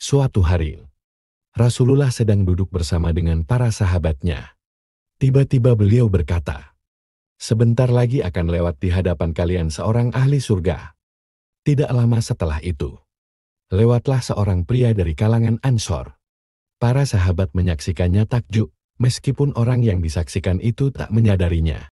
Suatu hari, Rasulullah sedang duduk bersama dengan para sahabatnya. Tiba-tiba beliau berkata, Sebentar lagi akan lewat di hadapan kalian seorang ahli surga. Tidak lama setelah itu, lewatlah seorang pria dari kalangan Ansor. Para sahabat menyaksikannya takjub, meskipun orang yang disaksikan itu tak menyadarinya.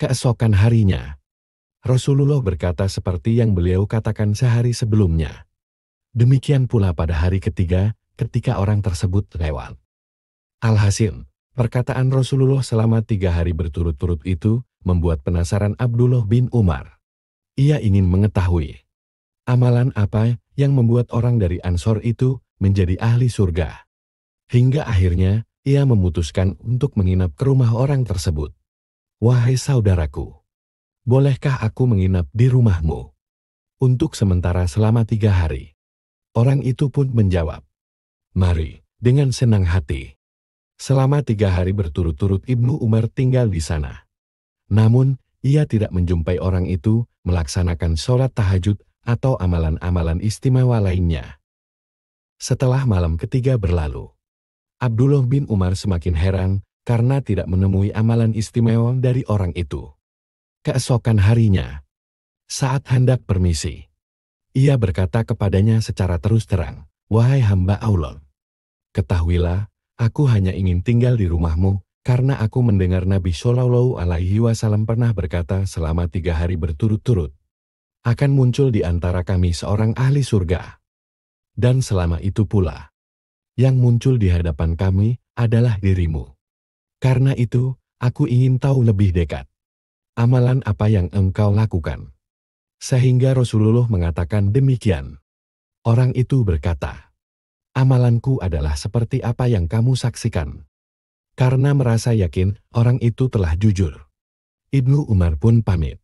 Keesokan harinya, Rasulullah berkata seperti yang beliau katakan sehari sebelumnya. Demikian pula pada hari ketiga, ketika orang tersebut lewat. Alhasil, perkataan Rasulullah selama tiga hari berturut-turut itu membuat penasaran Abdullah bin Umar. Ia ingin mengetahui amalan apa yang membuat orang dari Ansor itu menjadi ahli surga. Hingga akhirnya, ia memutuskan untuk menginap ke rumah orang tersebut. Wahai saudaraku, bolehkah aku menginap di rumahmu? Untuk sementara selama tiga hari. Orang itu pun menjawab, Mari, dengan senang hati. Selama tiga hari berturut-turut Ibnu Umar tinggal di sana. Namun, ia tidak menjumpai orang itu melaksanakan sholat tahajud atau amalan-amalan istimewa lainnya. Setelah malam ketiga berlalu, Abdullah bin Umar semakin heran karena tidak menemui amalan istimewa dari orang itu. Keesokan harinya, saat hendak permisi, ia berkata kepadanya secara terus terang, Wahai hamba Allah, ketahuilah, aku hanya ingin tinggal di rumahmu, karena aku mendengar Nabi Shallallahu Alaihi Wasallam pernah berkata selama tiga hari berturut-turut, akan muncul di antara kami seorang ahli surga. Dan selama itu pula, yang muncul di hadapan kami adalah dirimu. Karena itu, aku ingin tahu lebih dekat. Amalan apa yang engkau lakukan? Sehingga Rasulullah mengatakan demikian. Orang itu berkata, Amalanku adalah seperti apa yang kamu saksikan. Karena merasa yakin, orang itu telah jujur. Ibnu Umar pun pamit.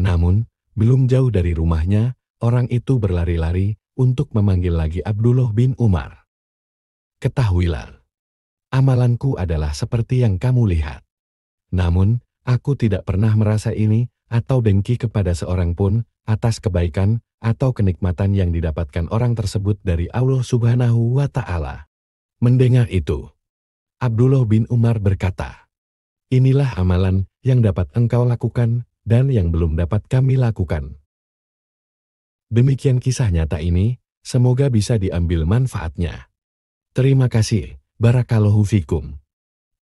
Namun, belum jauh dari rumahnya, orang itu berlari-lari untuk memanggil lagi Abdullah bin Umar. Ketahuilah, amalanku adalah seperti yang kamu lihat. Namun, Aku tidak pernah merasa ini atau dengki kepada seorang pun atas kebaikan atau kenikmatan yang didapatkan orang tersebut dari Allah Subhanahu wa Ta'ala. Mendengar itu, Abdullah bin Umar berkata, "Inilah amalan yang dapat engkau lakukan dan yang belum dapat kami lakukan." Demikian kisah nyata ini, semoga bisa diambil manfaatnya. Terima kasih. Barakallahu fikum.